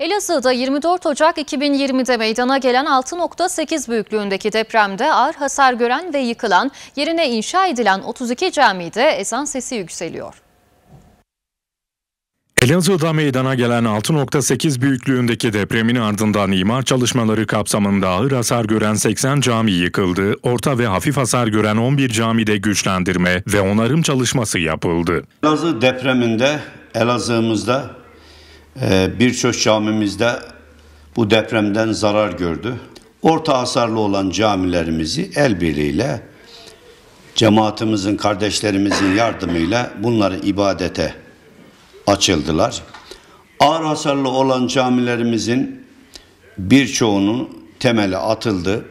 Elazığ'da 24 Ocak 2020'de meydana gelen 6.8 büyüklüğündeki depremde ağır hasar gören ve yıkılan, yerine inşa edilen 32 camide ezan sesi yükseliyor. Elazığ'da meydana gelen 6.8 büyüklüğündeki depremin ardından imar çalışmaları kapsamında ağır hasar gören 80 cami yıkıldı, orta ve hafif hasar gören 11 camide güçlendirme ve onarım çalışması yapıldı. Elazığ depreminde Elazığ'ımızda ee, birçok camimizde bu depremden zarar gördü. Orta hasarlı olan camilerimizi el birliğiyle cemaatimizin, kardeşlerimizin yardımıyla bunları ibadete açıldılar. Ağır hasarlı olan camilerimizin birçoğunun temeli atıldı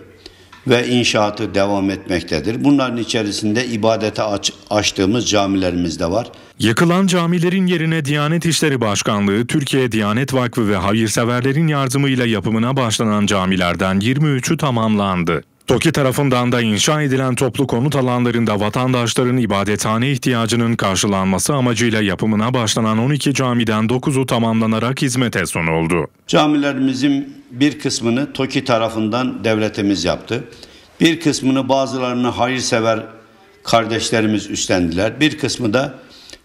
ve inşaatı devam etmektedir. Bunların içerisinde ibadete aç, açtığımız camilerimiz de var. Yakılan camilerin yerine Diyanet İşleri Başkanlığı, Türkiye Diyanet Vakfı ve hayırseverlerin yardımıyla yapımına başlanan camilerden 23'ü tamamlandı. TOKİ tarafından da inşa edilen toplu konut alanlarında vatandaşların ibadethane ihtiyacının karşılanması amacıyla yapımına başlanan 12 camiden 9'u tamamlanarak hizmete sunuldu. Camilerimizin bir kısmını TOKİ tarafından devletimiz yaptı. Bir kısmını bazılarını hayırsever kardeşlerimiz üstlendiler. Bir kısmı da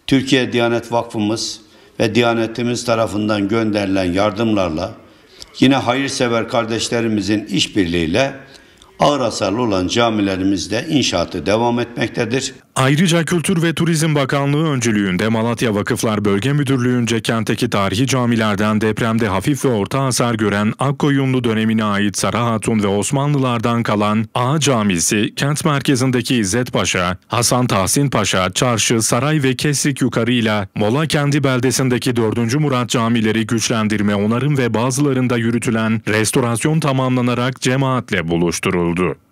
Türkiye Diyanet Vakfımız ve Diyanetimiz tarafından gönderilen yardımlarla yine hayırsever kardeşlerimizin işbirliğiyle ağır hasarlı olan camilerimizde inşaatı devam etmektedir. Ayrıca Kültür ve Turizm Bakanlığı öncülüğünde Malatya Vakıflar Bölge Müdürlüğü'nce kentteki tarihi camilerden depremde hafif ve orta hasar gören Akkoyunlu dönemine ait Sara Hatun ve Osmanlılardan kalan A Camisi, kent merkezindeki İzzet Paşa, Hasan Tahsin Paşa, Çarşı, Saray ve kesik Yukarı ile Mola Kendi beldesindeki 4. Murat camileri güçlendirme, onarım ve bazılarında yürütülen restorasyon tamamlanarak cemaatle buluşturuldu.